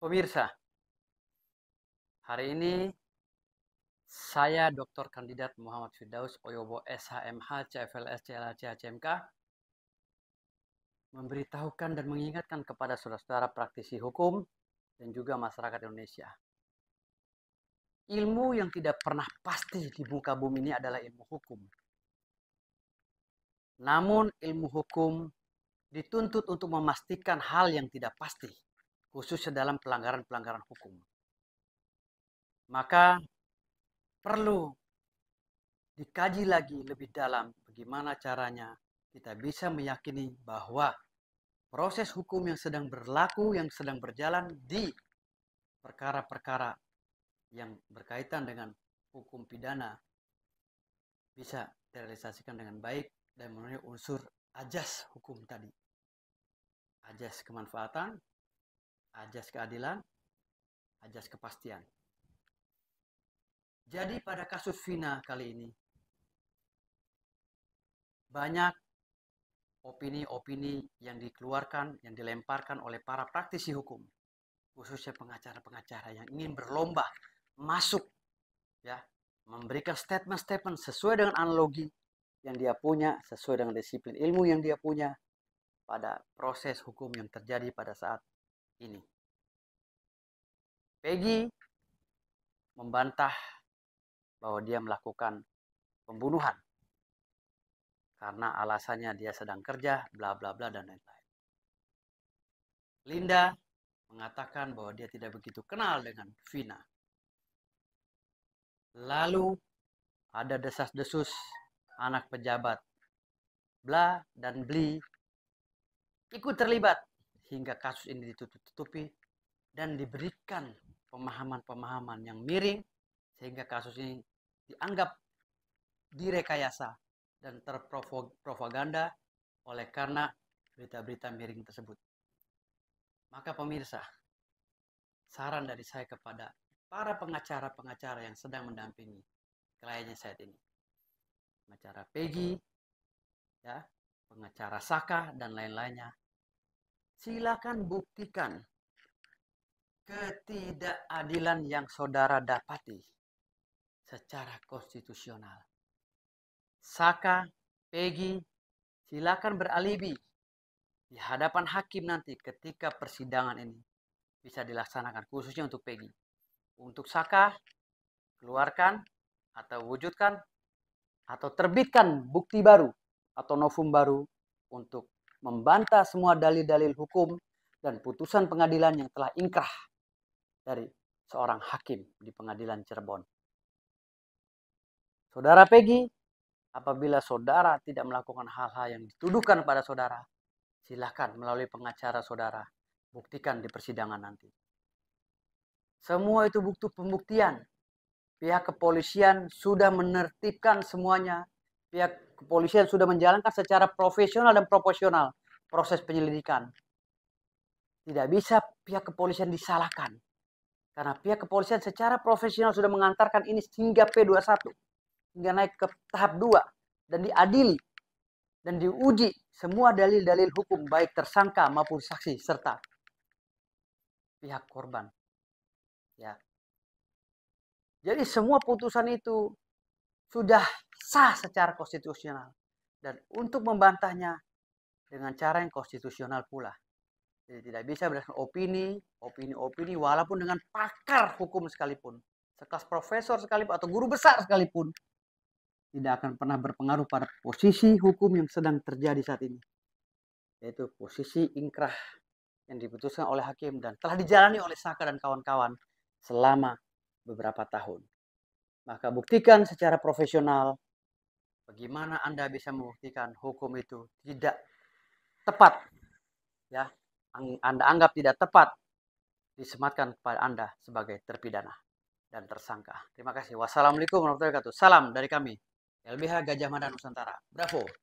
Pemirsa, hari ini saya Dr. Kandidat Muhammad Firdaus Oyobo SHMH CFLS CLHC HCMK, memberitahukan dan mengingatkan kepada saudara-saudara praktisi hukum dan juga masyarakat Indonesia. Ilmu yang tidak pernah pasti di muka bumi ini adalah ilmu hukum. Namun ilmu hukum dituntut untuk memastikan hal yang tidak pasti khususnya dalam pelanggaran-pelanggaran hukum. Maka perlu dikaji lagi lebih dalam bagaimana caranya kita bisa meyakini bahwa proses hukum yang sedang berlaku, yang sedang berjalan di perkara-perkara yang berkaitan dengan hukum pidana bisa terrealisasikan dengan baik dan memenuhi unsur ajas hukum tadi. Ajas kemanfaatan, ajas keadilan, ajas kepastian. Jadi pada kasus Vina kali ini, banyak opini-opini yang dikeluarkan, yang dilemparkan oleh para praktisi hukum, khususnya pengacara-pengacara yang ingin berlomba masuk, ya, memberikan statement-statement sesuai dengan analogi yang dia punya, sesuai dengan disiplin ilmu yang dia punya pada proses hukum yang terjadi pada saat ini. Peggy membantah bahwa dia melakukan pembunuhan karena alasannya dia sedang kerja, bla bla bla dan lain-lain. Linda mengatakan bahwa dia tidak begitu kenal dengan Vina. Lalu ada desas-desus anak pejabat bla dan bli ikut terlibat hingga kasus ini ditutup-tutupi dan diberikan pemahaman-pemahaman yang miring sehingga kasus ini dianggap direkayasa dan terpropaganda oleh karena berita-berita miring tersebut. Maka pemirsa, saran dari saya kepada para pengacara-pengacara yang sedang mendampingi kliennya saat ini. Pengacara Peggy, ya, pengacara Saka, dan lain-lainnya silakan buktikan ketidakadilan yang saudara dapati secara konstitusional. Saka, Peggy, silakan beralibi di hadapan hakim nanti ketika persidangan ini bisa dilaksanakan khususnya untuk Peggy. Untuk Saka, keluarkan atau wujudkan atau terbitkan bukti baru atau novum baru untuk membantah semua dalil-dalil hukum dan putusan pengadilan yang telah ingkrah dari seorang hakim di pengadilan Cirebon. Saudara Peggy, apabila saudara tidak melakukan hal-hal yang dituduhkan pada saudara, silakan melalui pengacara saudara buktikan di persidangan nanti. Semua itu bukti pembuktian. Pihak kepolisian sudah menertibkan semuanya. Pihak kepolisian sudah menjalankan secara profesional dan proporsional proses penyelidikan. Tidak bisa pihak kepolisian disalahkan. Karena pihak kepolisian secara profesional sudah mengantarkan ini hingga P21. Hingga naik ke tahap 2. Dan diadili. Dan diuji semua dalil-dalil hukum baik tersangka maupun saksi serta pihak korban. Ya. Jadi semua putusan itu sudah sah secara konstitusional dan untuk membantahnya dengan cara yang konstitusional pula. Jadi tidak bisa berdasarkan opini, opini-opini walaupun dengan pakar hukum sekalipun, sekelas profesor sekalipun atau guru besar sekalipun tidak akan pernah berpengaruh pada posisi hukum yang sedang terjadi saat ini. Yaitu posisi ingkrah yang diputuskan oleh hakim dan telah dijalani oleh Saka dan kawan-kawan selama beberapa tahun. Maka buktikan secara profesional bagaimana Anda bisa membuktikan hukum itu tidak tepat. Ya, Anda anggap tidak tepat disematkan kepada Anda sebagai terpidana dan tersangka. Terima kasih. Wassalamualaikum warahmatullahi wabarakatuh. Salam dari kami, LBH Gajah Mada Nusantara. Bravo.